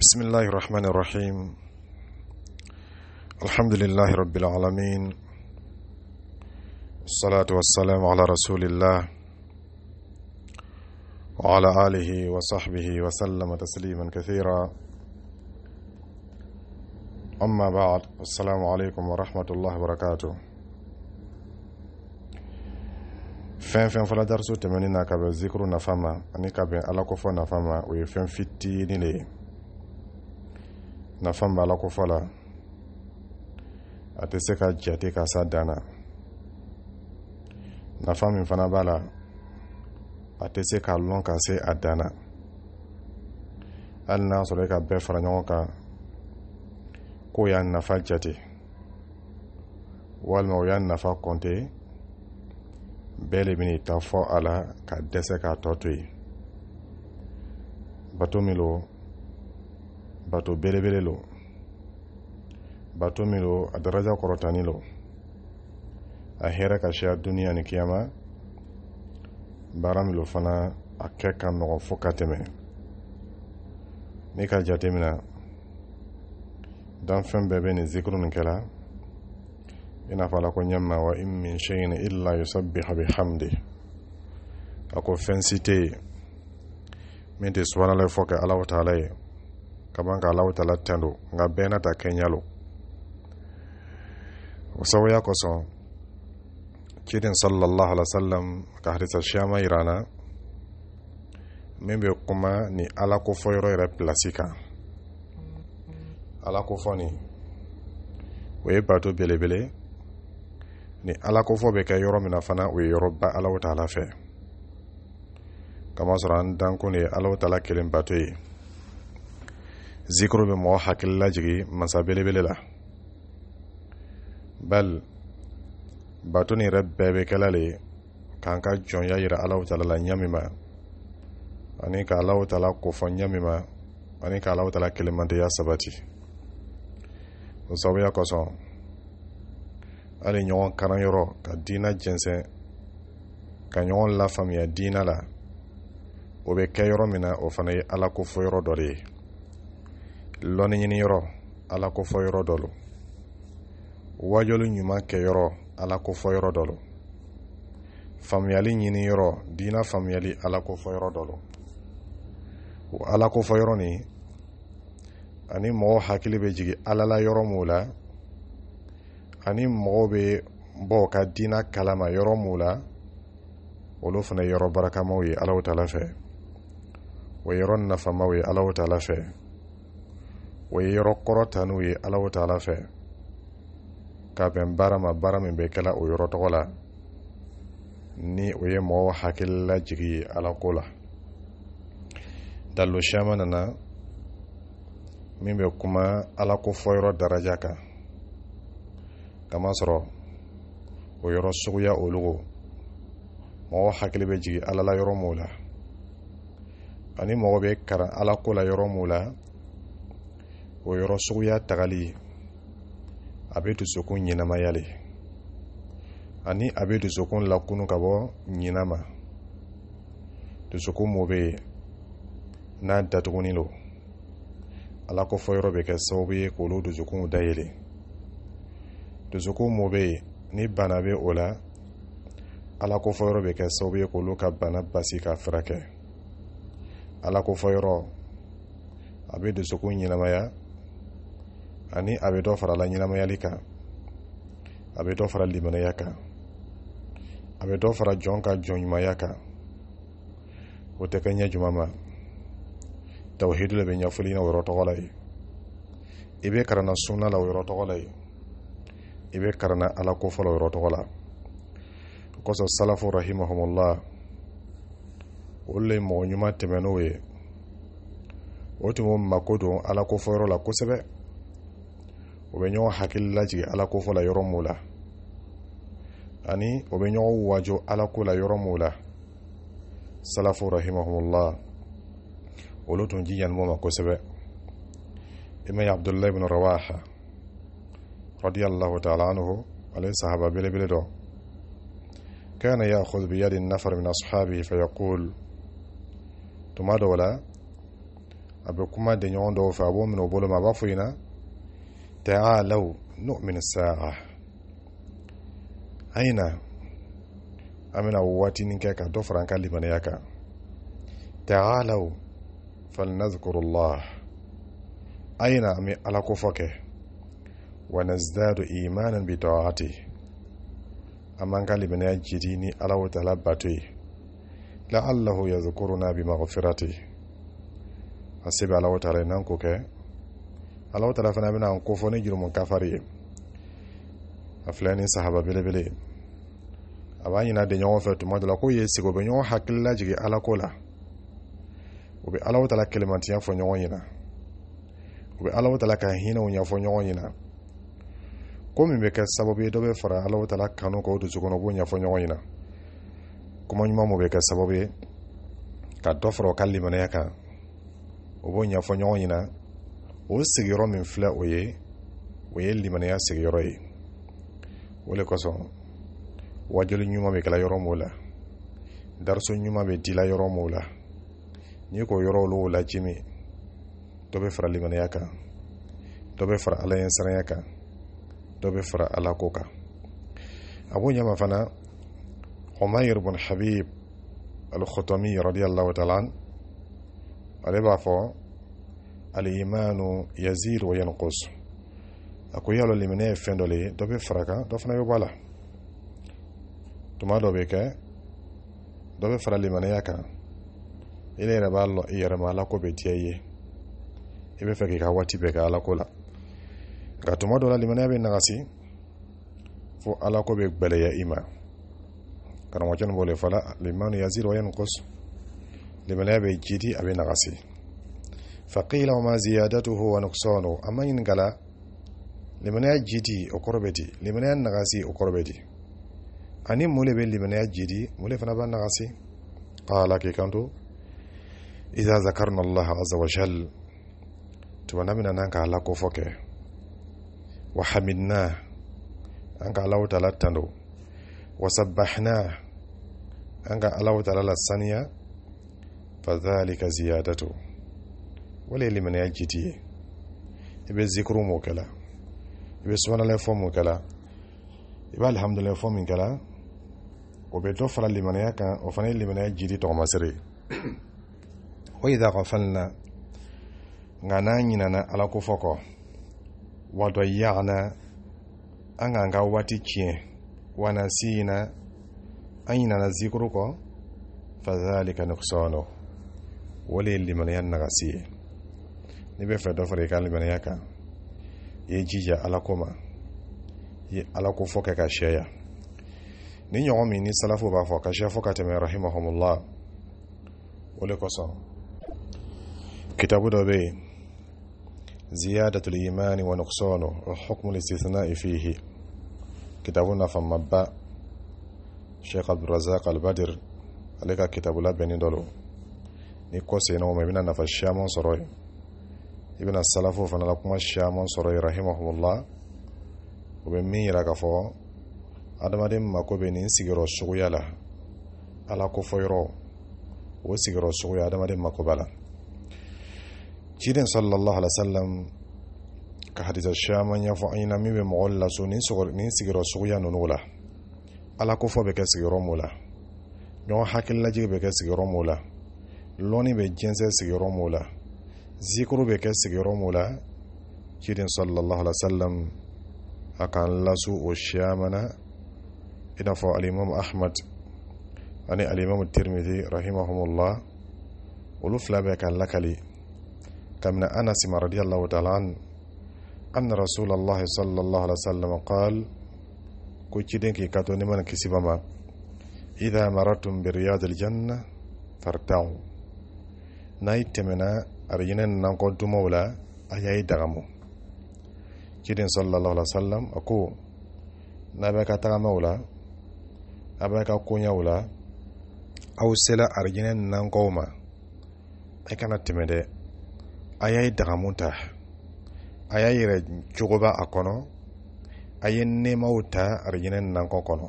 بسم الله الرحمن الرحيم الحمد لله رب العالمين الصلاة والسلام على رسول الله وعلى آله وصحبه وسلم تسليما كثيرا أما بعد السلام عليكم ورحمة الله وبركاته فين فين فلا درسو تمنينا na ka bɛ أني nafa ألاكو ani ka ويفين فتيني kofɔ nafa b'a la kofɔ la a tɛ se ka jate ka sa dan na nafa min fana b'a la a tɛ se k'a lɔn ka se a dan na hali n'a sɔrɔ i e ka bɛɛ fara ɲɔgɔn kan k'o y'a nafa jate walima o y'a nafa kɔnte bɛɛ le bɛna ta fɔ a la ka dɛsɛ k'a tɔ to yen bato min lo bato belebele lo bato min lo a daraja kɔrɔtani lo a hɛrɛ ka siya duniɲa ni kiyama baara min lo fana a kɛ ka nɔgɔ fo ka tɛmɛ ka jate mina danfɛn bɛɛ be ni zikiru nin kɛla i n'a fɔ ala ko wa in min sheyin illa yusabbiha bihamdi a ko fɛn si tɛ yen min tɛ subhanala fɔ kɛ taala ye ka ban ka alaw tala tɛndo nka bɛɛ na ta kɛɲa lo ya sababuya kosɔn kirin sallallahu alaihi wasallam ka hadisa shama irana membe kuma ni ala kofɔ yɔrɔ yɛrɛ pilasi kan ala kofɔ nin o ye bato belebele ni ala kofɔ bɛ kɛ yɔrɔ min na fana o ye yɔrɔba alaw ta fe kama kamasɔrɔ an danko ne ye alaw ta la kelen bato ye zikru bɛ mɔgɔ hakili lajigi masa belebele la bal bato ni yɛrɛ bɛɛ bɛ kɛla le k'an ka jɔnya yira alahu taala la ɲa min ma ani ka alahu taala kofɔ ɲa min ma ani ka alahu taala kelenmanteya sabati o sababuya kosɔn hali ɲɔgɔn karanyɔrɔ ka diina jɛnsɛn ka ɲɔgɔn lafaamuya diina la o bɛ kɛ yɔrɔ min na o fana ye ala dɔ de ye lɔnni ɲini yɔrɔ ala ko fɔ yɔrɔ dɔ lo wajuli ɲuman kɛ ala ko fɔ yɔrɔ dɔ lo faamuyali ɲini yɔrɔ famyali ala ko fɔ yɔrɔ dɔ lo ala ko fɔ yɔrɔ ani mo hakili be jigi ala la yɔrɔ mula la ani mɔgɔw be bɔ ka diina kalama yɔrɔ mula la olu fana yɔrɔ barakamaw ye alaw taala fɛ o yɔrɔ nafamaw ye alaw taala fɛ o ye yɔrɔ kɔrɔ ta n'u ye ala taala fɛ ka bɛn baara ma baara min bɛ kɛla o yɔrɔ tɔgɔ la ni o ye mɔgɔw hakili hakililajigi ye ala ko la dalo siyama nana min bɛ kuma ala ko fɔ yɔrɔ daraja kan kamasɔrɔ o yɔrɔ suguya olugu mɔgɔ hakili bɛ jigi ala la yɔrɔ min la ani mɔgɔ bɛ karan ala ko la yɔrɔ min la o yɔrɔ suguya tagali a bɛ dusukun ɲɛnamaya le ani a bɛ dusukun lakunu ka bɔ ɲina ma dusukun mun bɛ yen n'a datugulen don ala kofɔ yɔrɔ bɛ kɛ sababu ye k'olu dusukunw dayɛlɛ dusukun mun bɛ yen ni bana bɛ o la ala kofɔ yɔrɔ bɛ kɛ sababu ye k'olu ka bana basi ka furakɛ ala kofɔ yɔrɔ a bɛ dusukun ɲɛnamaya ani a bɛ dɔ fara la ɲɛnamayali kan a bɛ dɔ fara limanaya kan a bɛ dɔ fara jɔn ka jɔnɲumanya kan o tɛ kɛ ɲɛ juma ma tawhidu le bɛ ɲɛfɔli na o yɔrɔ tɔgɔ la i bɛ karana sunna la o yɔrɔ tɔgɔ la i bɛ karana ala ko fɔ o yɔrɔ tɔgɔ la o kosɔn salafu rahimahumullah olu le mɔgɔ ɲuman tɛmɛn'o ye o tun b'o mako don ala ko fɔyɔrɔ la kosɛbɛ وبنيو حكيل لجي على كفلا يرمولا أني وبنيو واجو على كلا يرمولا سلف رحمهم الله ولو تنجي الموما كسبة إما عبد الله بن رواحة رضي الله تعالى عنه عليه صحابة بلا بلا كان يأخذ بيد النفر من أصحابه فيقول تما أبو كما دنيون دو فابو من أبو ما تعالوا نؤمن الساعة أين أمنا واتين كاكا دفران كلمة ياكا تعالوا فلنذكر الله أين أمي على كفك ونزداد إيمانا بطاعته أما كلمة يجديني على وتلبته لعله يذكرنا بمغفرته أسيب على وتعالى Alahu taala fana bɛna an kofɔ ni jurumu kafari ye a filɛ ni sahaba belebele a b'a ɲina de ɲɔgɔn fɛ tuma dɔ la k'o ye sigi o bɛ ɲɔgɔn hakili lajigin ala ko la u bɛ Alahu taala kɛlɛmatiya fɔ ɲɔgɔn ɲina u bɛ Alahu taala ka hinɛw ɲɛfɔ ɲɔgɔn ɲina ko min bɛ kɛ sababu ye dɔ bɛ fara Alahu taala kanu kan o dusu kɔnɔ u b'o ɲɛfɔ ɲɔgɔn ɲina kuma ɲuman mun bɛ kɛ sababu ye ka dɔ fara u ka limanaya kan u b'o ɲɛfɔ ɲɔgɔn ɲɛna والسجيرا من فلا ويه ويلي من يا سجيري ولي كسون وجل نيوما بكلا يرمولا درس نيوما بتلا يرمولا نيكو يرو لو لا جيمي توبي فرا لي من ياكا توبي فرا الله ينسر ياكا توبي فرا الله كوكا ابو نيما فنا عمير بن حبيب الخطمي رضي الله تعالى عنه عليه al-imanu wa yanqus ako yalo limene fendole do be fraka do fara kan dɔ fana bɛ bɔ a la tuma dɔ bɛ kɛ dɔ bɛ fara limanaya kan i re b'a i yɛrɛ ma ko be tiye e be fake ka wati be ka ala ko la nka tuma do la limene be nagasi fo ala ko be gbɛlɛya ya ima karamɔgɔcɛ nin b'o de fɔ la limanu yazid wa yanqus limene be jidi abe nagasi فقيل وما زيادته ونقصانه أما ينقل لمن يجدي أقربتي لمن ينغسي أقربتي أني مولي بين لمن يجدي مولي فنبا نغسي قال كي كنتو إذا ذكرنا الله عز وجل تبنا تبنمنا أنك على كفك وحمدناه أنك على وتلتنو وسبحناه أنك على وتلال الثانية فذلك زيادته wala ye limaniya jiti ye i bɛ zikiru mun kɛla i bɛ subhanala fɔ mun kɛla i bɛ alihamudulila fɔ min kɛla o bɛ dɔ fara limaniya kan o fana ye limaniya jidi tɔgɔmasere ye o yi daa na nka n'an ɲinana ala kofɔ kɔ wadɔ yagana an k'an ka waati tiɲɛ wana siyina an ɲinana zikuru kɔ fadhalika nuksano wale ye limaniya nagasi ye n'i be fɛ dɔ fara i ka limaniya kan i ye jija ala ko ma i ye ala ko fɔ kɛ ka sɛya ni ɲɔgɔn min ni salafu b'a fɔ ka sɛ fɔ ka tɛmɛ rahimahumullah o le kosɔn kitabu dɔ bɛ yen زيادة الإيمان ونقصانه وحكم ba sheikh كتابنا فما با شيخ عبد الرزاق البدر عليك ni لا بني دولو نيكوسي نومي منا نفشامون سروي i bɛna salafo fana la kuma caman sɔrɔ yen rahimahumullah u bɛ min yira k'a fɔ adamaden mako bɛ nin sigiyɔrɔ suguya la ala kofɔyɔrɔ o sigiyɔrɔ suguya adamaden mako b'a la ciden sallallahu alaihi wasallam ka hadisa caman ɲɛfɔ an ɲɛna min bɛ mɔgɔ laso nin sigiyɔrɔ suguya ninnu la ala kofɔ bɛ kɛ sigiyɔrɔ mun la ɲɔgɔn hakililajigi bɛ kɛ sigiyɔrɔ mun la lɔnni bɛ jɛnsɛn sigiyɔrɔ mun la zikru bɛ kɛ sigiyɔrɔ mu la ciden sallallahu alaihi wasallam a kan lasu o siyaman na i n'a fɔ alimami ahmad ani alimami tirmidhi rahimahumullah olu fila bɛ ka lakali kabini anas radiyallahu ta'ala an anna rasulallahi sallallahu alaihi wasallam qal ko ciden k'i kato ni mana kisi bama idha maratum bi riyadil janna fartau n'a yi tɛmɛna arjinɛ nankɔ dumaw la a y'a ye dagamu kirin sallallahu alaihi wasallam a ko n'a bɛ ka tagamaw la a ka koɲaw la aw sela arjinɛ nankɔw ma a kana tɛmɛ dɛ a y'a ye dagamu ta a y'a yɛrɛ cogoba a kɔnɔ a ye nɛɛmaw ta arjinɛ nankɔ kɔnɔ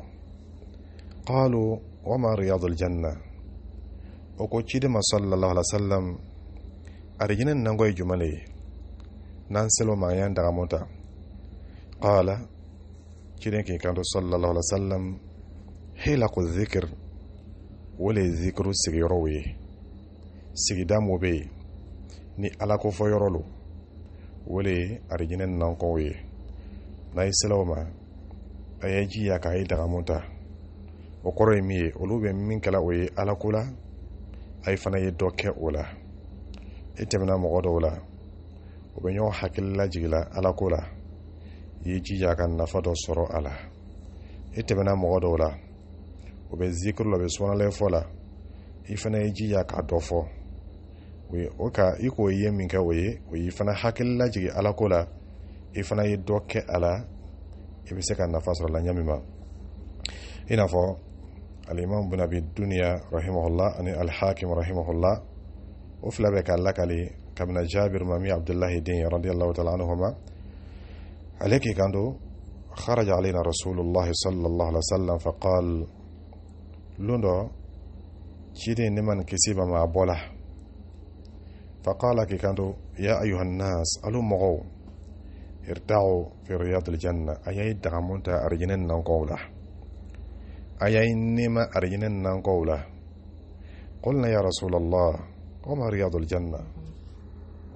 qalu wama riyadu aljanna o ko sallallahu alaihi wasallam ariginin nango ye juma le ye n'an selma ma y'an dagamo ta qala ciden ke kanto sallallahu alaihi wasallam hilaqu dhikr wo le zikiru sigiyɔrɔw ye sigida mo be ye ni ala kofɔ yɔrɔ lo wo le ye arijinɛ nankɔw ye n'a ye selaw ma a ya k'a ye dagamu ta o kɔrɔ ye min ye olu bɛ min kɛla o ye ala ko la a ye fana ye dɔ kɛ o la i e tɛmɛna mɔgɔ dɔw la u bɛ ɲɔgɔn hakili lajigila ala ko la i y'i jija ka nafa dɔ sɔrɔ a la i e tɛmɛna mɔgɔ dɔw la u bɛ zikiri la u bɛ sɔnalɛ la i fana y'i jija k'a dɔ fɔ o ye o ka i k'o ye min kɛ o ye o y'i fana hakili lajigi la i fana ye dɔ kɛ a la i bɛ se ka nafa sɔrɔ la ɲɛ ma i n'a fɔ alimami bin abi duniya rahimahullah ani alihakim rahimahullah وفلا بك لك لي كمن جابر مامي عبد الله دين رضي الله تعالى عنهما عليك كاندو خرج علينا رسول الله صلى الله عليه وسلم فقال لوندو جيدي نمن كسيبا مع بولا فقال كي كاندو يا أيها الناس ألو مغو ارتعوا في رياض الجنة أيا يدعمون أرجنن نقولا أيا نما أرجنن نقولا قلنا يا رسول الله woma riyadul janna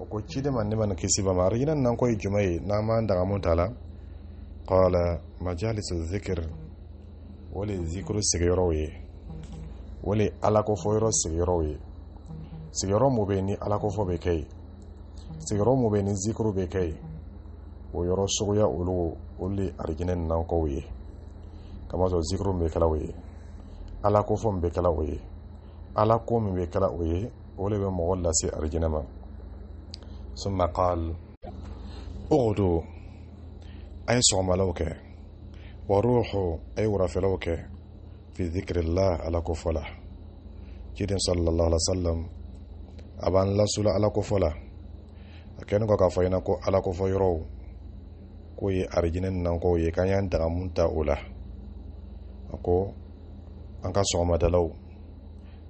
o ko cidema nemana kisibama ar yinan nankoye jumaye nama dagamuntala qala majalisu zicre wole zicre sigiyorow ye wole alakofo yoro sigiyorow ye sigiyorow mu be ni alakofo be kaye sigiyorow mu be ni zicre be kaye wo yoro suguya olugo olu le arijinen nankow ye kamaso zicre m be kalaw ye alakofo m be kala o ye ala ko min be kala o ye ولا بمغول سي أرجنما ثم قال أغدو أي لوك وروحوا أي ورافلوك في ذكر الله على كفلة كيدين صلى الله عليه وسلم أبان لا سلا على كفلة أكينو كافينا كو على كفيرو كوي أرجنن نكو يكاين تغمون تاولا أكو أنك دلو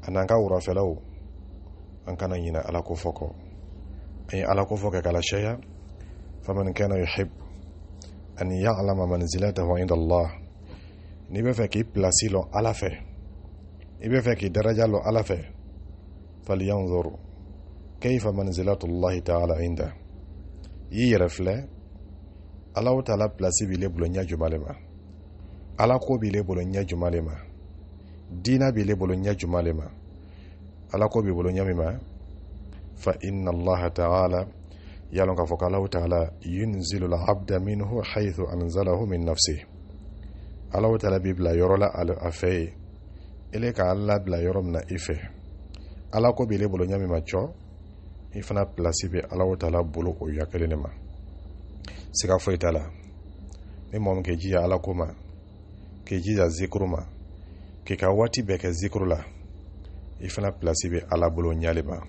أنك أنكا ورافلو أنكنا ينا على كوفوكو أي على كوفوكا على شيء فمن كان يحب أن يعلم منزلته عند الله نبي فكي بلاسيلو على فه نبي فكي درجة لو على فه فلينظر كيف منزلات الله تعالى عنده يي رفلة على وطلع بلاسي بلي بلونيا جمالما على كو بلي بلونيا جمالما دينا بلي بلونيا جمالما ala ko b'i bolo ɲɛ ma fa inna allaha taala yalon k'a fo fɔ k'alahu taala yunzilu labda minhu haythu anzalahu min nafsi alahu taala b'i bila yɔrɔ la a fɛ ele ka ala bila yɔrɔ min i fɛ ala ko b'ile bolo ɲɛ min ma cɔ i fana pilasi bɛ alahu taala bolo o ya kelen de ma siga foyi t'a la ni mom ke jiya ala ko ma ke jiya zikuru ma k'i ka waati bɛɛ kɛ zikuru la i fana pilasi bɛ ala bolo ɲale ma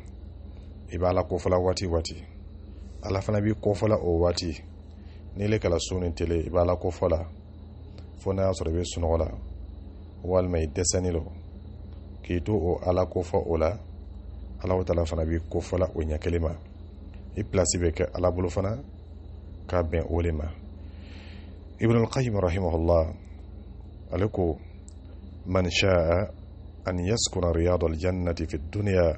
i b'ala kofɔla waati waati ala fana b'i kofɔla o waati n'i e le kala su ni tele i b'ala kofɔla fo n'a y'a sɔrɔ i bɛ sunɔgɔ la walima i dɛsɛni lo k'i to o ala kofɔ o la alaw tala fana b'i kofɔla o ɲɛ ma i pilasi bɛ kɛ ala bolo fana ka bɛn o le ma ibnulkayim rahimahullah ale ko man shaa an yaskuna riyadal jannati fi dunya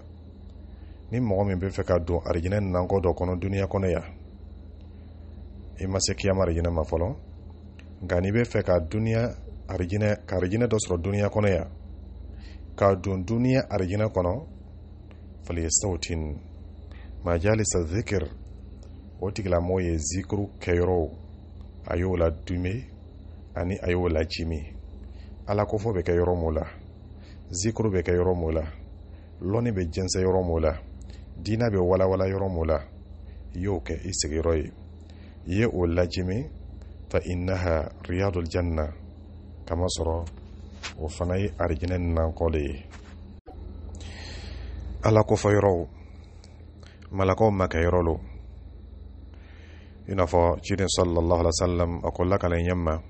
ni mɔgɔ min bɛ fɛ ka don arijinɛ nankɔ dɔ kɔnɔ duniya kɔnɔ ya i ma se kiyama arijinɛ ma fɔlɔ nka n'i bɛ fɛ ka duniya arijinɛ ka arijinɛ dɔ sɔrɔ duniya kɔnɔ ya ka don duniya arijinɛ kɔnɔ falyastawtin majalisa zikir o tigilamɔgɔ ye zikiru kɛyɔrɔw a y'o la dume ani a y'o lajimi ala kofɔ bɛ kɛ yɔrɔ mun la zikuru bɛ kɛ yɔrɔ mun la lɔnni bɛ jɛnsɛ yɔrɔ mun la diina bɛ walawala yɔrɔ mun la i y'o kɛ i sigiyɔrɔ ye i ye o lajimi fa innaha riyadul janna kama sɔrɔ o fana ye arijinɛ nankɔ de ye ala kɔfɔ yɔrɔw malakaw ma yɔrɔ lo i n'a fɔ ciden sallallahu alaihi wasallam a ko lakalen ɲɛma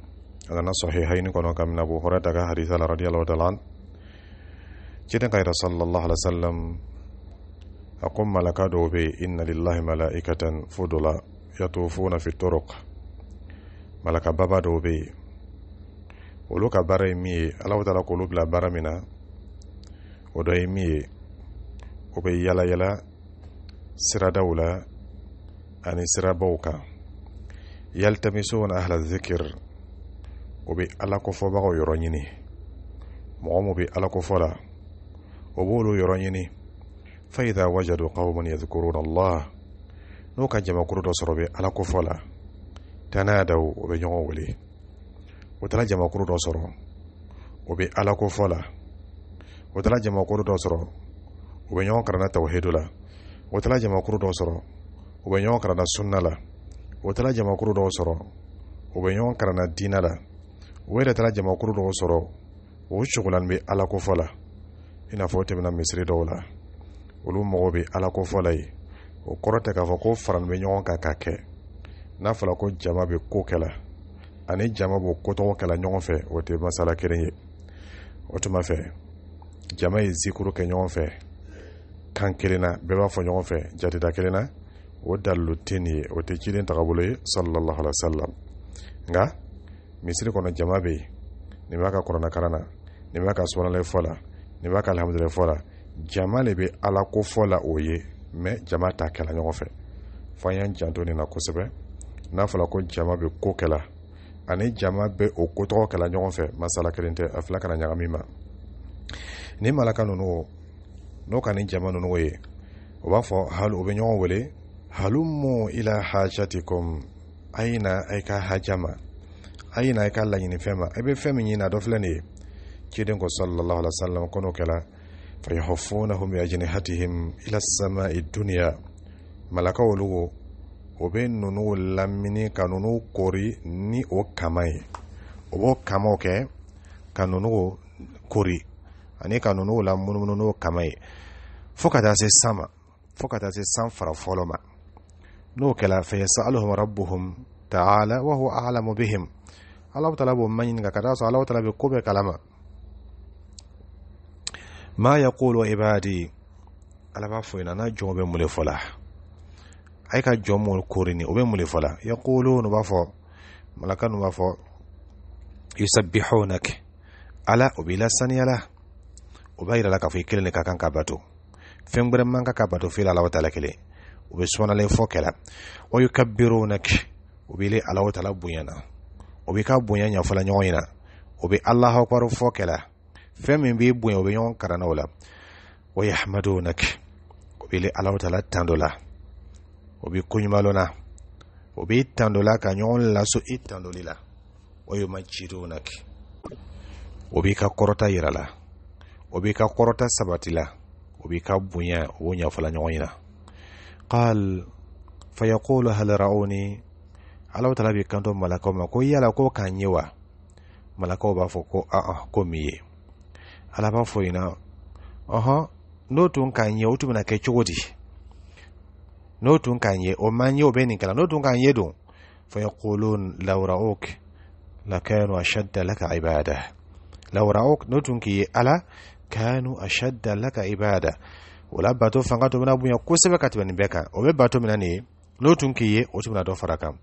a nana sahihayni kɔnɔ kabini abu hurairata ka hadisa la radiyallahu ta'ala anhu جدن قيد صلى الله عليه وسلم أقوم ملكا دوبي إن لله ملائكة فضلا يطوفون في الطرق ملكا بابا دوبي ولوكا باري مي الله تعالى قلوب لا بارا منا ودوي مي وبي يلا يلا سرا دولا أني يعني سرا بوكا يلتمسون أهل الذكر وبي ألا كفو بغو يرونيني مغمو بي ألا كفو obolu yoroyini faida wajadu qauman yadhkuruna allah no ka jama kuru do sorobe ala ko fola tana daw o be nyongo wuli o tala jama kuru do soro o be ala ko fola o tala jama kuru do soro o be nyongo karana tawhidu la o tala jama kuru do soro o be nyongo karana sunna la o tala jama kuru do soro o be nyongo karana dina la o be tala jama kuru do soro o shugulan be ala i n'a fɔ o tɛmɛna misiri dɔw la olu mɔgɔw bɛ ala ko fɔla la ye o kɔrɔ tɛ k'a fɔ ko farani bɛ ɲɔgɔn kan k'a kɛ n'a fɔra ko jama bɛ ko kɛla ani jama b'o kotɔgɔ kɛla ɲɔgɔn fɛ o tɛ masala kelen ye o tuma fɛ jama ye zikuru kɛ ɲɔgɔn fɛ kan kelen na bɛɛ b'a fɔ ɲɔgɔn fɛ jatida kelen na o dalilu tɛ nin ye o tɛ ciden tagabolo ye sallallahu alaihi wasallam nka misiri kɔnɔ jama bɛ yen nin b'a ka kuranɛkalan na nin b'a ka fɔ la ne b'a ka alihamudulila fɔ la jama le be ala ko fɔ la o ye mɛ jama t'a kɛla ɲɔgɔn fɛ fɔ an y'an janto nin na kosɛbɛ n'a fɔra ko jama be ko kɛla ani jama be o kotɔgɔ kɛla ɲɔgɔn fɛ masala kelen tɛ a fila kana ɲagami ma ni malaka ninnu n'o ka ni jama ninnu ye o b'a fɔ hali u bɛ ɲɔgɔn wele halumu ila hajatikum a ay ka hajama ma ay ka laɲinifɛn ma i bɛ fɛn min ɲini a dɔ filɛ nin ye kiden ko sallallahu alaihi wasallam kono kala fa fayahufunahum hum yajnihatihim ila samai dunya malaka lugo o be nunu lamini ka nunu kori ni o kamai o b'o kamaw kɛ ka nunu kori ani ka nunu la munumunu n'o kama ye fo ka taa se sama ma fo ka taa se san fara fɔlɔ ma n'o fa yasaluhum rabbuhum taala wa huwa alamu bihim allah taala b'o maɲini ga kada so allah taala be ko bɛɛ kalama ma yaqulu ibadi ala b'a fo ina n'a jɔnw bɛ mun de fɔ ka jɔn mun kori o be mule fola yaquluna b'a fo malaka nu b'a fo yusabbihunaka ala o b'i lasaniya la o b'a la k'a fɔ kelen ka kan ka bato fɛn gbɛrɛ man ka ka bato f'i la ala wa taala kelen o sona le fo kala wa yukabbirunaka o b'i le ala wa taala bonya na o b'i ka bonya ɲɛfɔla ɲɔgɔn ɲɛna o bɛ alahu akbar fo kala fɛn min b'i bonya o bɛ ɲɔgɔn karana o la wa yahmadunak o bɛ alahu taala tan dɔ la o bɛ koɲuman na o b'i tan dɔ la ka ɲɔgɔn laso i tan dɔli la o ye macidunaki o b'i ka kɔrɔta yira la o b'i ka kɔrɔta sabati la o b'i ka bonya o b'o ɲɛfɔla ɲɔgɔn ɲɛna qal fayaqulu hal ra'uni alahu taala b'i kanto malakaw ma ko yala ko k'a ɲɛ wa malakaw b'a fɔ ko aa ko min ye ala b'a fɔ ɲina ɔhɔn n'o tun k'an ye o tun bɛna kɛ cogo di n'o tun k'an ye o man ye o bɛ nin kɛla n'o tun k'an ye don fayaqulun lawra'uk lakanu ashadda laka ibada lawra'uk n'o tun k'i ye ala kanu ashadda laka ibada o la bato fanga tun bɛna bonya kosɛbɛ ka tɛmɛ nin bɛɛ kan o bɛ bato min nin ye n'o tun k'i ye o tun bɛna dɔ fara kan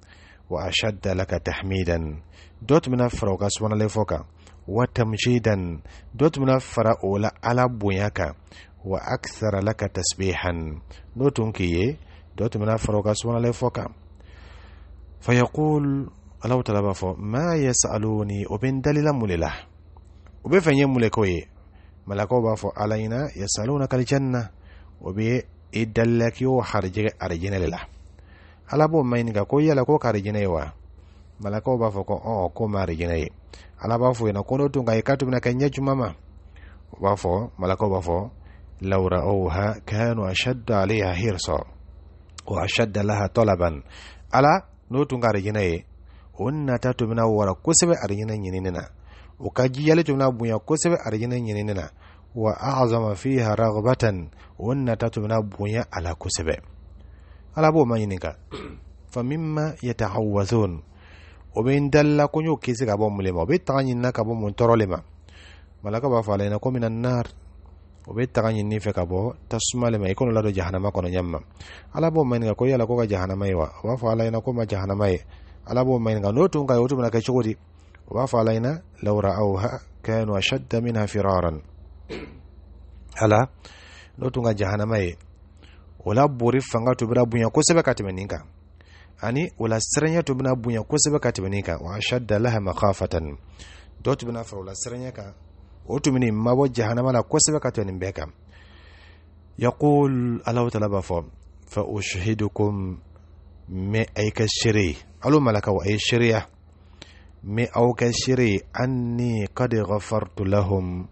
wa ashadda laka tahmidan dɔ tun bɛna fara o ka sumanalen fɔ kan wa tamjidan dɔ tun bɛna fara o la ala bonya kan wa aksara laka tasbihan n'o tun k'i ye dɔ tun bena fara o ka subhanallah fɔ kan fa alahu taala b'a fɔ ma yasaluni o bɛ n dalila mun de la o bɛ fɛ ye mun de k'o ye malakaw b'a fɔ ala ɲɛna yasaluna kalijanna o bɛ i dalila k'i y'o harijɛgɛ arijinɛ de la ala b'o maɲininka ko yala ko karijinɛ ye wa Malakaw b'a fɔ oh, ko ɔ ko ma arijinɛ ye ala b'a fɔ yen ko n'o tun ka ye k'a tun bɛna kɛ ɲɛjuma ma u b'a fɔ malakaw b'a fɔ lawura o ha kanu ashadda alaiha hirsa wa ashadda laha talaban ala n'o tun ka arijinɛ ye o e. nata tun bɛna wara kosɛbɛ arijinɛ ɲinini na o ka jijali tun bɛna bonya kosɛbɛ arijinɛ ɲinini na wa azama fiha ragbatan o nata tun bɛna bonya a la kosɛbɛ ala b'o ma ɲininka fa yatahawazun o bɛ n dalila ko n y'o kisi ka bɔ mun le ma o bɛ taga ɲinina ka bɔ mun tɔɔrɔ le ma malaka b'a fɔ ale ɲɛna ko min o bɛ taga ɲinini fɛ ka bɔ tasuma le ma i kɔni ladon jahanama kɔnɔ ɲɛ ala b'o maɲininka ko yala ko ka jahanama ye wa o b'a fɔ ala ɲɛna ko ma jahanama ye ala b'o maɲininka n'o e, tun ka ye o tun bɛna kɛ cogo di o b'a fɔ ala ɲɛna lawura aw kanu ashadda minha firaran ala n'o tun ka jahanama ye o la bori fanga tun bɛna bonya kosɛbɛ ka tɛmɛ nin kan ani wala siranya to bunya bonya kosɛbɛ ka tɛmɛ nin kan wa ashadda laha makhafatan dɔ tun bɛna fara wala siranya kan o tun bini mabɔ jahanama la kosɛbɛ ka tɛmɛ nin bɛɛ kan yaqul alahu taala b'a fɔ fa ushhidukum me ayi ka shiri alo malakaw wa yi shirya me aw ka shiri anni qad ghafartu lahum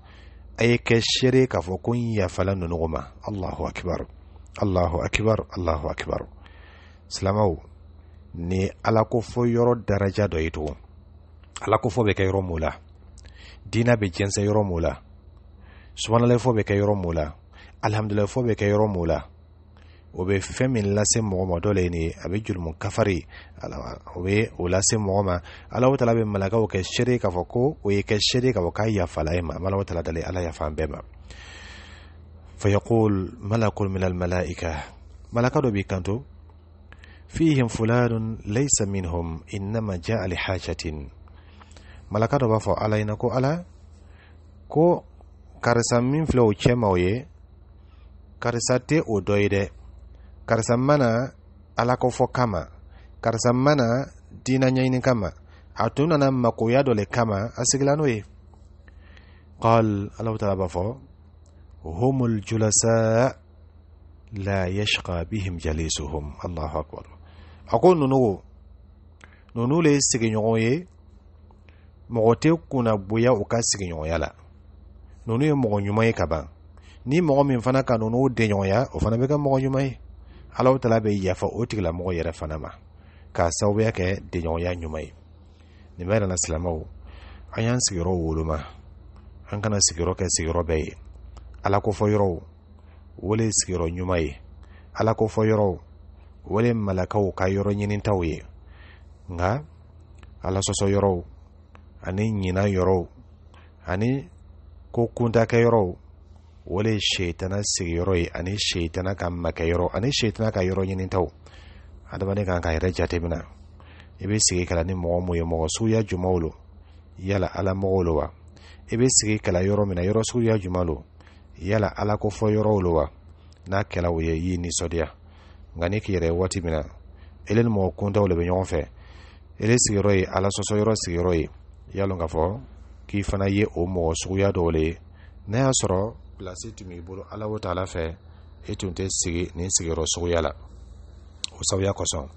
ayi ka shiri k'a fɔ ko n yafala ninnu ma allahu akbar allahu akbar allahu akbar silamaw ni ala yɔrɔ daraja dɔ ye tugun ala bɛ kɛ yɔrɔ mun la diina bɛ jɛnsɛ yɔrɔ mun la subhanallah bɛ kɛ yɔrɔ mun la alihamdulilayi bɛ kɛ yɔrɔ mun la o bɛ fɛn min lase mɔgɔ ma dɔ la ye nin ye a bɛ jurumu kafari o bɛ o lase mɔgɔ ma alahu taala bɛ malakaw kɛ seere k'a fɔ ko o ye kɛ seere k'a fɔ k'a yafala ye ma alahu taala dalen ala yafa an bɛɛ ma fayaqul malakul min al malaka dɔ b'i kanto fihim fulanun laysa minhum innama jaa li hajatin malaka do b'a fɔ ala ɲɛna ko ala ko karisa min filɛ o cɛmaw ye karisa tɛ o dɔ ye dɛ karisa mana ala kofɔ kama karisa mana dina ɲɛɲini kama a tun nana makoya dɔ le kama a sigila n'o ye qal alahu taala b'a fɔ humul julasa la yashqa bihim jalisuhum allahu akbar a ko nunugo nunu le ye sigiɲɔgɔn ye mɔgɔ tɛ kunna bonya u ka sigiɲɔgɔnya la nunu ye mɔgɔ ɲuman ye ka ban ni mɔgɔ min fana ka nunu denɲɔgɔnya o fana bɛ kɛ mɔgɔ ɲuman ye alaw tala bɛ yafa o tigilamɔgɔ yɛrɛ fana ma k'a sababuya kɛ denɲɔgɔnya ɲuman ye nin bɛɛ nana silamaw an y'an sigiyɔrɔ woloma an kana sigiyɔrɔ kɛ sigiyɔrɔ bɛɛ ye ala kofɔ yɔrɔw o le sigiyɔrɔ ɲuman ye ala kofɔ yɔrɔw wale malakaw ka yɔrɔ ɲinitaw ye nka ala sɔsɔ yɔrɔw ani ɲina yɔrɔw ani ko kuntakɛ yɔrɔw o le ye seyitana ye ani seyitana ka makɛ yɔrɔ ani seyitana ka yɔrɔ ɲinitaw adamaden kan k'a yɛrɛ jateminɛ i bɛ sigi kala ni mɔgɔ mun ye mɔgɔ suguya jumanw lo yala ala mɔgɔw lo wa i bɛ sigi kala yɔrɔ min yɔrɔ suguya juman lo yala ala ko yɔrɔw lo wa n'a kɛla o ye y'i nisɔdiya nka n'i k'i yɛrɛ ye waati min na ele ni mɔgɔ kuntaw le bɛ ɲɔgɔn fɛ ele sigiyɔrɔ ye ala sɔsɔ yɔrɔ sigiyɔrɔ ye y'a lɔn k'a fɔ k'i fana ye o mɔgɔ suguya dɔw le ye n'a y'a sɔrɔ pilasi tun b'i bolo ala o taala fɛ e tun tɛ sigi nin sigiyɔrɔ suguya la o sabuya kosɔn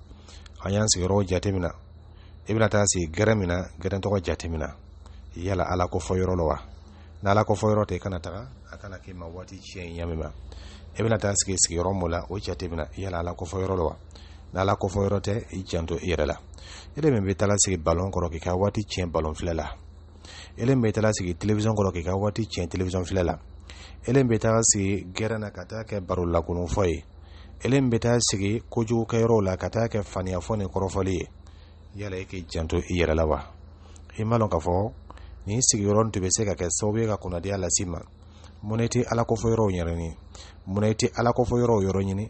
an y'an sigiyɔrɔw jate min na i e bɛna taa sigi gɛrɛ min na gɛrɛ tɔgɔ jate mina yala ala ko fɔ yɔrɔ la wa n'ala ko fɔ yɔrɔ tɛ i kana taga a kana k'i ma waati tiɲɛ ɲɛ ma i e bɛna taa sigi sigiyɔrɔ mun la o cɛ tɛ yala ala kɔfɔ yɔrɔ la wa n'ala kɔfɔ yɔrɔ tɛ i janto i yɛrɛ la e de min bɛ taa sigi balon kɔrɔ k'i ka waati tiɲɛ balon filɛ la e de bɛ taa sigi telewisɔn kɔrɔ k'i ka waati tiɲɛ telewisɔn filɛ la e de bɛ taa sigi gɛrɛn na ka taa kɛ baro lakolon fɔ ye e de bɛ taa sigi kojugukɛyɔrɔw la ka taa kɛ faniya fɔ ni kɔrɔfɔli ye yala e k'i janto i yɛrɛ la wa i m'a dɔn k'a fɔ nin sigiyɔrɔ tun be se ka kɛ sababu ye ka kunnadiya lase i ma mun i ala kofɔ yɔrɔw yɛrɛ ɲini munna i ala kofɔ yɔrɔw yɔrɔ ɲini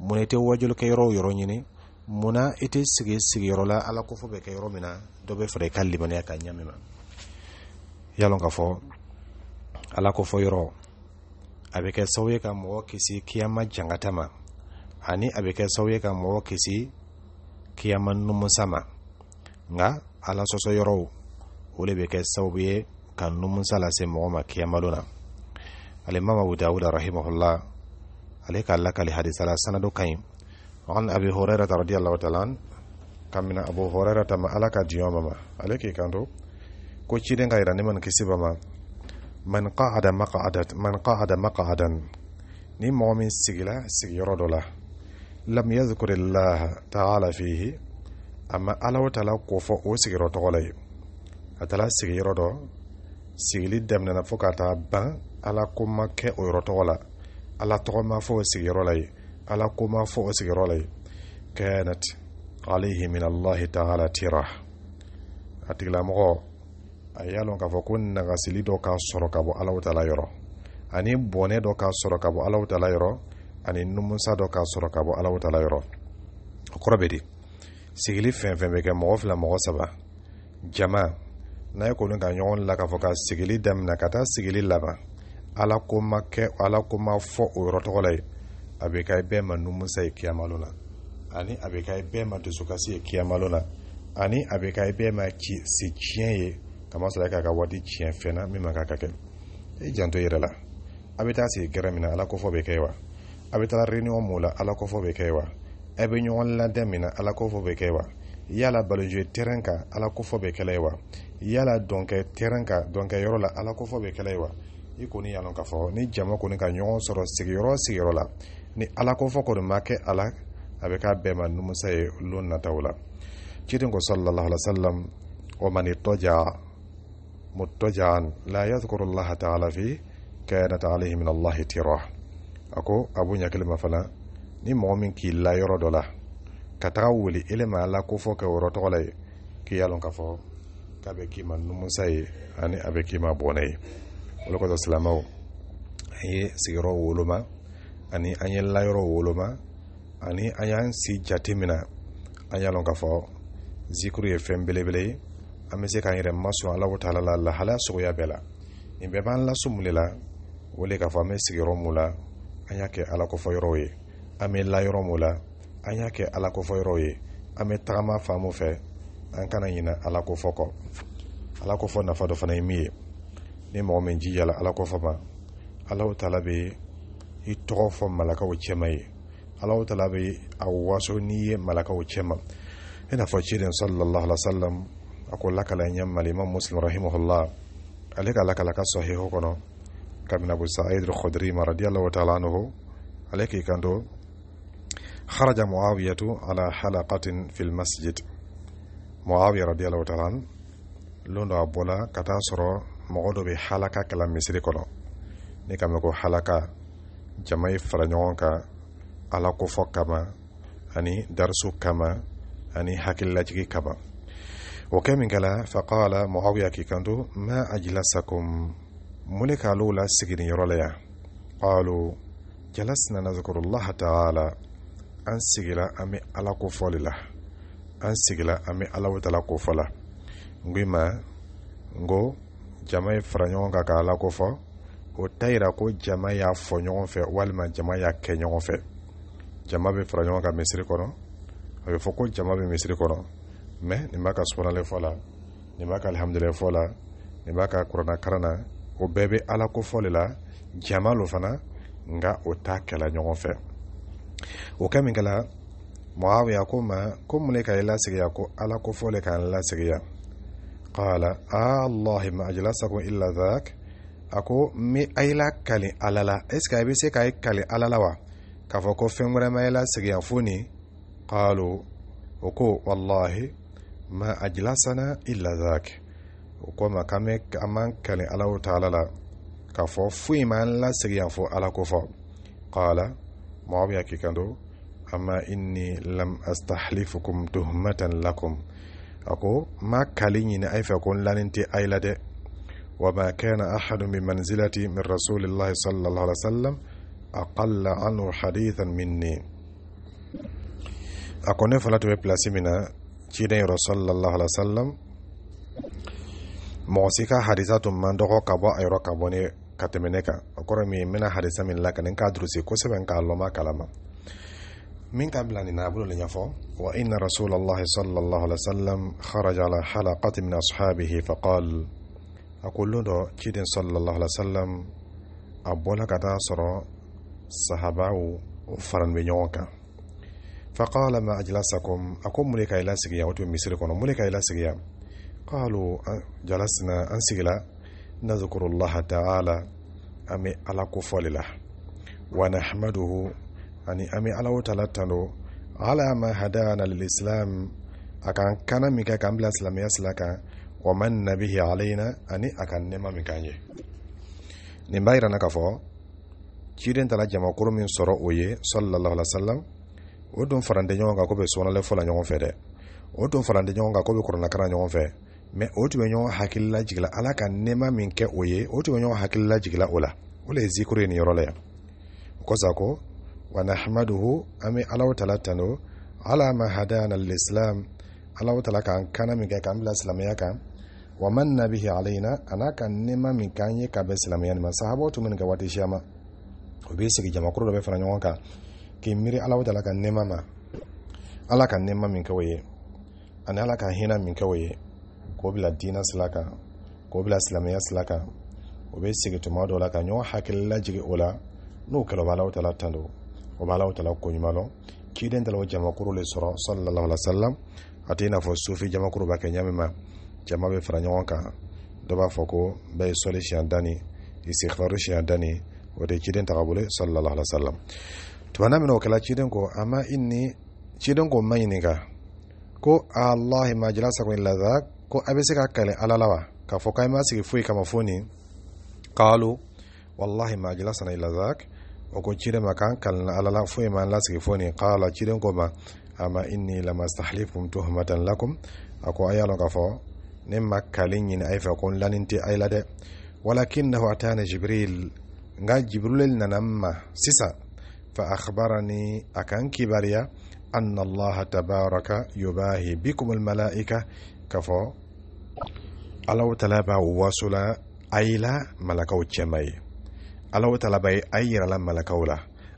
munna i tɛ wajulikɛ yɔrɔw yɔrɔ ɲini munna i tɛ sigi sigiyɔrɔ la ala kofɔ bɛ kɛ yɔrɔ min na dɔ bɛ fara i ka limaniya ka ɲa ma ya lɔn k'a fɔ ala kofɔ yɔrɔ a bɛ kɛ sababu ye ka mɔgɔ kisi kiyama jangata ma ani a bɛ kɛ sababu ye ka mɔgɔ kisi kiyama numusa ma nka ala sɔsɔ yɔrɔw o de bɛ kɛ sababu ye ka numusa lase mɔgɔ ma kiyama lona. الإمام أبو داود رحمه الله عليك لك لحديث على سند كيم عن أبي هريرة رضي الله تعالى عنه كان من أبو هريرة ما ألك جيوم عليك كانتو كوشيدن غير من كسبما من قعد مقعدة من قعد مقعدا ni من min sigila sigiyɔrɔ dɔ la lam yazkurillaha taala fihi a ma alaw taala ko fɔ o sigiyɔrɔ tɔgɔ la ye a taala sigiyɔrɔ dɔ sigili daminɛna fɔɔ ala ko ma kɛ o yɔrɔ tɔgɔ la ala tɔgɔ ma fɔ o sigiyɔrɔ la ye ala ko ma fɔ o sigiyɔrɔ la ye kanat alayhi min allahi taala tira a tigilamɔgɔ a y'a lɔn k'a fɔ ko nagasili dɔ k'a sɔrɔ ka bɔ alaw taala yɔrɔ ani bɔnɛ dɔ k'a sɔrɔ ka bɔ alaw taala yɔrɔ ani numusa dɔ k'a sɔrɔ ka bɔ alaw taala yɔrɔ o kɔrɔ bɛ di sigili fɛn fɛn bɛ kɛ mɔgɔ fila mɔgɔ saba jama n'a ye kolon ka ɲɔgɔn la k'a fɔ ka sigili daminɛ ka taa sigili laban ala ko ma kɛ ala ko ma fɔ o yɔrɔ tɔgɔ la ye a bɛ kɛ bɛɛ ma numusa ye kiyamalo la ani a bɛ kɛ bɛɛ ma dusukasi ye kiyamalo la ani a bɛ kɛ bɛɛ ma ci se tiɲɛ ye kamasɔrɔ k'a e ka waati tiɲɛ fɛn na min ma k'a ka kɛ i e janto i yɛrɛ la a bɛ taa sigi gɛrɛ min na ala kofɔ bɛ kɛ wa a bɛ taa réunion mun la ala kofɔ bɛ kɛ wa a bɛ ɲɔgɔn lantɛ min na ala kofɔ bɛ kɛ wa yala balojue terrain kan ala kofɔ bɛ kɛlɛ ye wa yala dɔnkɛ terrain kan dɔnkɛ yɔrɔ la ala kofɔ bɛ kɛlɛ ye wa i kɔni y'a lɔn k'a fɔ ni jama kɔni ka ɲɔgɔn sɔrɔ sigiyɔrɔ sigiyɔrɔ la ni ala kofɔ kɔni ma kɛ a la a bɛ k'a bɛɛ ma numusa ye lon nataw la ciden ko sallallahu alaihi wasallam wa man ittaja muttajan la yadhkuru allaha ta'ala fi kanat alayhi min allahi tira a ko a bonya kelen ma fana ni mɔgɔ min k'i la yɔrɔ dɔ la ka taga wuli ele ma ala kofɔ kɛ o yɔrɔ tɔgɔ la ye k'i y'a lɔn k'a fɔ k'a bɛ k'i ma numusa ye ani a bɛ k'i ma bɔnɛ ye o kɔsɔ silamaw an ye sigiyɔrɔ woloma ani an ye layɔrɔ woloma ani an y'an si jate mina na an y'a lɔn k'a fɔ zikuru ye fɛn belebele ye an bɛ se k'an yɛrɛ masɔn ala taala la lahalaya suguya bɛɛ la nin bɛɛ b'an laso mun de la o de k'a fɔ an bɛ sigiyɔrɔ mun la an y'a kɛ ala kɔfɔ ye an bɛ layɔrɔ mun la an y'a kɛ ala kofɔ ye an bɛ tagama faamu fɛ an kana ɲina ala kofɔ kɔ ala kofɔ nafa dɔ fana ye min ye ni mɔgɔ min jijala ala ko fama alahu taala be i tɔgɔ fɔ malakaw cɛma ye alahu taala be a waso n'i ye malakaw cɛma i e n'a fɔ ciden sallallahu alaihi wasallam a ko lakala ɲɛ malima muslim rahimahullah ale ka lakala ka sahihu kɔnɔ kabini abu sa'id al-khudri radiyallahu ta'ala anhu ale k'i kanto خرج معاوية على حلقة في المسجد معاوية رضي الله تعالى عنه لون أبولا كتاسرو mɔgɔ dɔ bɛ halaka kɛla misiri kɔnɔ ni ka mɛn ko halaka jama ye fara ɲɔgɔn kan ala kofɔ kama ani dariso kama ani hakililajigi kama o kɛ min kɛla faqala muawiya k'i kanto ma ajlasakum mun le k'ale la sigini yɔrɔ la yan qalu jalasna nazkurullaha taala an sigila an bɛ ala kofɔ le la an sigila an bɛ ala wotala kofɔ la n ko i ma n ko jama ye fara ɲɔgɔn kan k'a la ko fɔ o ta yira ko jama y'a fɔ ɲɔgɔn fɛ walima jama y'a kɛ ɲɔgɔn fɛ jama bɛ fara ɲɔgɔn kan misiri kɔnɔ a bɛ fɔ ko jama bɛ misiri kɔnɔ mɛ nin b'a ka subhanale fɔ la nin b'a ka alihamudulila fɔ la nin b'a ka kurana kalan na o bɛɛ bɛ ala ko fɔ de la jama lo fana nga o ta kɛla ɲɔgɔn fɛ o kɛ min kɛla muawiya ko ma ko mun le ka i lasigiya ko ala ko fɔ le ka n lasigiya قال آه الله ما أجلسكم إلا ذاك أكو مي أيلا كالي ألالا إسكا بيسي كاي كالي ألالا وا كفوكو فنورا ما إلا سيغيانفوني قالوا أكو والله ما أجلسنا إلا ذاك أكو ما كاميك أمان كالي ألاو تعالى كفو فوي ما لا سيغيانفو ألا كفو قال معبيا كيكاندو أما إني لم أستحلفكم تهمة لكم a ko ma kali ɲini a fɛ ko n lanin tɛ a ye la dɛ وما كان أحد بمنزلة من رسول الله صلى الله عليه وسلم أقل عنه حديثا مني أكون فلات بلاسي منا تشيدين رسول الله عليه وسلم موسيقى حديثات من دغو كبا أيرو كبوني كتمنيكا أكون من حديثا من لك ننكا دروسي كسبن كالوما كلاما من قبل أن نقول لنفع وإن رسول الله صلى الله عليه وسلم خرج على حلقة من أصحابه فقال أقول له كيد صلى الله عليه وسلم أبولا كتا صرا صحابة وفرن بنيوكا فقال ما أجلسكم أكون ملك إلى سجيا وتم مصر كنا ملك إلى سجيا قالوا جلسنا أنسجلا نذكر الله تعالى أمي على كفول له ونحمده ani an bɛ alaw tala tando ala ma hadana lil islam a kan kana min kɛ k'an bila silamɛya sila kan wa man nabihi alayna ani a ka nɛma min k'an ye nin b'a yira na k'a fɔ ciden taara jamakulu min sɔrɔ o ye sallallahu alaihi wa sallam o dun farantɛ ɲɔgɔn kan ko bɛ sɔnɔlɛ fɔ la ɲɔgɔn fɛ dɛ o tun farantɛ ɲɔgɔn kan ko bɛ kɔrɔnakara ɲɔgɔn fɛ mɛ o tun bɛ ɲɔgɔn hakilila jigila ala ka nɛma min kɛ o ye o tun bɛ ɲɔgɔn hakilila jigila o la o le ye zikuru ye nin yɔrɔ la yan o kɔsa ko ونحمده أمي على تلاتنو على ما هدانا الإسلام على تلاكا كان من كامل إسلاميكا ومن به علينا أنا كان نما من كان يكاب إسلاميا من صحابة من كواتي شاما وبيسك جمع كرو بفنا نيوانكا كي ميري على تلاكا نما ما ala ka nɛɛma min kɛ o ye ani ala ka hinɛ min kɛ o ye k'o bila diina sila kan k'o bila silamɛya sila kan o bɛ sigi tuma dɔ la ka ɲɔgɔn hakili lajigi o la n'o kɛlɛ o b'a la o ta la tanto o b'a la o tala ko ciden taara o jamakuru le sɔrɔ sallallahu alaihi wasallam a tɛ i n'a fɔ sufi jamakuru b'a kɛ ɲami ma jama bɛ fara ɲɔgɔn kan dɔ b'a fɔ ko bɛɛ ye sɔli siɲɛ tan ni istighfaru siɲɛ o de ye ciden tagabolo sallallahu alaihi wasallam tumana min o kɛla ciden ko ama i ni ciden ko ma ɲininka ko alahi majala laza ko a se ka ala la wa k'a fɔ ma sigi foyi kama fo wallahi oko ko cirema kan kalna alala la ma man lasigi fo ni qala ciren ko ma ama inni lamastahlifkum tuhmatan lakum ako a ye lon ka fɔ ne ma kali ay fa kon fɛ ay lade lanin tɛ a walakinahu atana jibril nka jibrilel nanamma sisa fa akhbarani akan kan kibariya أن الله تبارك يباهي بكم الملائكة كفو ألو تلابا وصل أيلا ملكو الجمعي ala wa taala bɛ a yirala malakaw la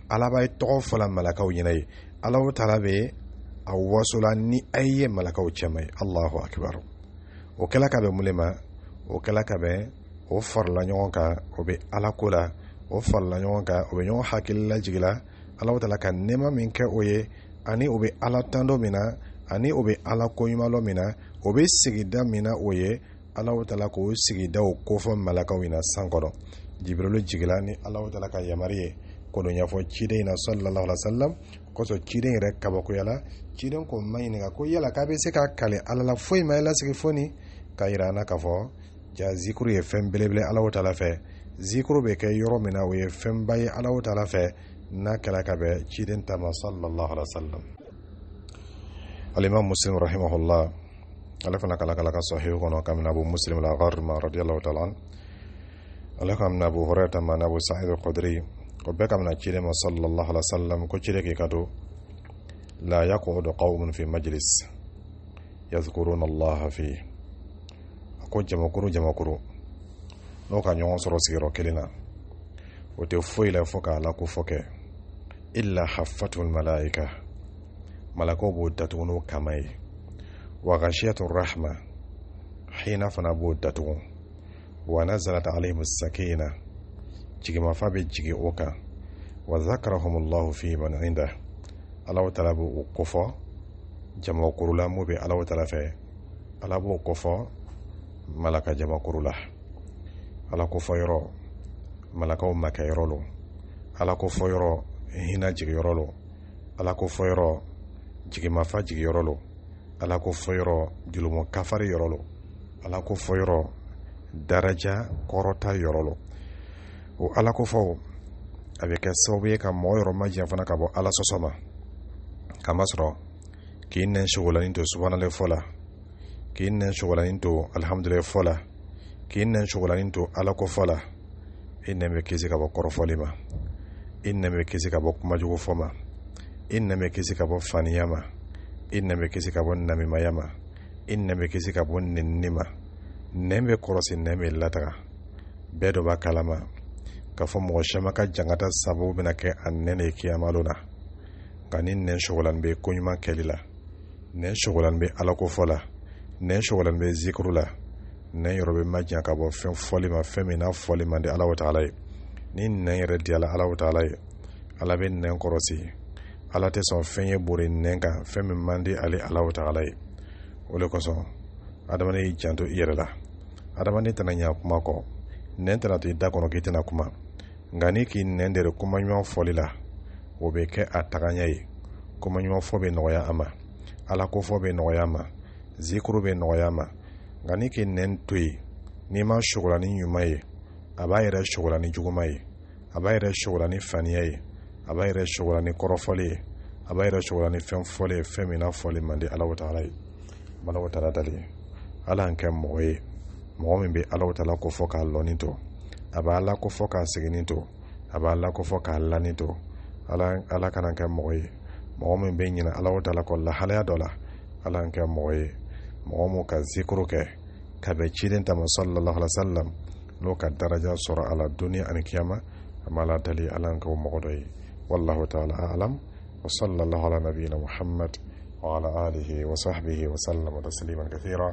ala b'a tɔgɔ fɔla malakaw ɲɛna ye ala wa bɛ a wasola ni a ye malakaw cɛma ye allahu akibaru o kɛla ka bɛ mun le ma o kɛla ka bɛn o farila ɲɔgɔn kan o bɛ ala ko la o farila ɲɔgɔn kan o bɛ ɲɔgɔn ala wa taala ka nɛɛma min kɛ o ye ani o bɛ ala tando min na ani o bɛ ala koɲuman dɔ min na o bɛ sigida min na o ye ala wa taala k'o sigidaw kofɔ malakaw ɲɛna san jibrilu jigila ni alahu taala ka yamari ye ko don ɲɛfɔ ciden in na sallallahu alaihi wasallam kosɔn ciden yɛrɛ kabakoyala ciden ko ma ɲininka ko yala k'a be se ka kale ala la foyi ma i lasigi fo k'a yira na k'a fɔ ja zikuru ye fɛn belebele alahu taala fɛ zikuru be kɛ yɔrɔ min na o ye fɛnba ye alahu taala fɛ n'a kɛra ka bɛn ciden ta ma sallallahu alaihi wasallam alimam muslim rahimahullah ale fana kala kala ka sahihu kɔnɔ kabini abu muslim la gharma radiyallahu ta'ala anhu alaka mina abu hurairata ma ni abu sa'id al-qudri ko bɛɛ ka mina cire ma sallallahu alaihi wasallam ko cire k'i ka do la yaqudu qaumun fi majlis yadhkuruna allaha fi a ko jamakuru jamakuru n'o ka ɲɔgɔn sɔrɔ sigiyɔrɔ kelen na o tɛ foyi la fo k'a la ko fɔ kɛ illa haffatul malaika malakaw b'o datugu n'o kama ye wa ghashiyatu rahma hina fana b'o datugu ونزلت عليهم السكينة جيجي ما فابي جيجي أوكا وذكرهم الله في من عنده الله تعالى بوقفه jama kurula mu be alaw tala fɛ ala b'o kofɔ malaka jama kurula ala kofɔ yɔrɔ malakaw makɛ yɔrɔ lo ala kofɔ yɔrɔ hina jigiyɔrɔ lo ala kofɔ yɔrɔ jigimafa jigiyɔrɔ lo ala kofɔ yɔrɔ julumu kafari yɔrɔ lo ala kofɔ yɔrɔ daraja kɔrɔta yɔrɔ lɔ o ala kofaw a bɛ kɛ sababu ye ka mɔgɔ yɔrɔ ma fana ka bɔ ala sɔsɔ ma kamasɔrɔ k'i nɛn sogolanin to subhanale fɔ la k'i nɛn sogolanin to alihamudulila fɔ la k'i nɛn sogolanin to ala kofɔ la i nɛn bɛ kisi ka bɔ kɔrɔfɔli ma i nɛn bɛ kisi ka bɔ kumajugu fɔ ma i nɛn bɛ kisi ka bɔ faniya ma i nɛn bɛ kisi ka bɔ namimaya ma i nɛn bɛ kisi ka bɔ nenini ma nɛn bɛ kɔrɔsi nɛn bɛ lataga bɛɛ dɔ b'a kalama k'a fɔ mɔgɔ siama ka jangata sababu bɛna kɛ a nɛn de ye kiyamadon na nka ni nɛn sɔgɔlan bɛ koɲuman kɛli la nɛn sɔgɔlan be alakofɔ la nɛn sɔgɔlan bɛ zikuru la nɛn yɔrɔ bɛ majan ka bɔ fɛn fɔli ma fɛn min n'a fɔli man di ala wa taala ye ni nɛn yɛrɛ diyala ala wa taala ye ala be nɛn kɔrɔsi ala tɛ sɔn fɛn ye bori nɛn kan fɛn min man di ale ala wa taala ye o le kosɔn adamaden y'i janto i yɛrɛ la adamaden tɛna ɲa kuma kɔ nɛn tɛna to i da kɔnɔ k'i tɛna kuma nka ni k'i nɛn dere kumaɲuman fɔli la o be kɛ a tagaɲɛ ye kumaɲuman fɔ be nɔgɔya a ma ala kofɔ bɛ nɔgɔya a ma zikuru be nɔgɔya a ma nka ni k'i nɛn to yen n'i ma sogola ni ɲuman ye a b'a yɛrɛ sogola ni juguman ye a b'a yɛrɛ sogola ni faniya ye a b'a yɛrɛ sogola ni kɔrɔfɔli ye a b'a yɛrɛ sogola ni fɛn fɔli ye fɛn min n'a fɔli man di ala taala ye ala dali ala an kɛ mɔgɔ ye mɔgɔ min bɛ alaw ta la ko k'a lɔni to a b'a la ko k'a seginin to a b'a la ko k'a lani to ala ala kana kɛ mɔgɔ ye mɔgɔ min bɛ ɲina alaw ta la ko lahalaya dɔ la ala kana kɛ mɔgɔ ye mɔgɔ min ka zikuru kɛ ka bɛn ciden tama sallallahu alaihi sallam n'o ka daraja sɔrɔ ala duniya ani kiyama a ma ala dali ala ka o mɔgɔ dɔ ye wallahu ta'ala a'lam wa sallallahu ala nabiyina muhammad وعلى آله وصحبه وسلم تسليما كثيرا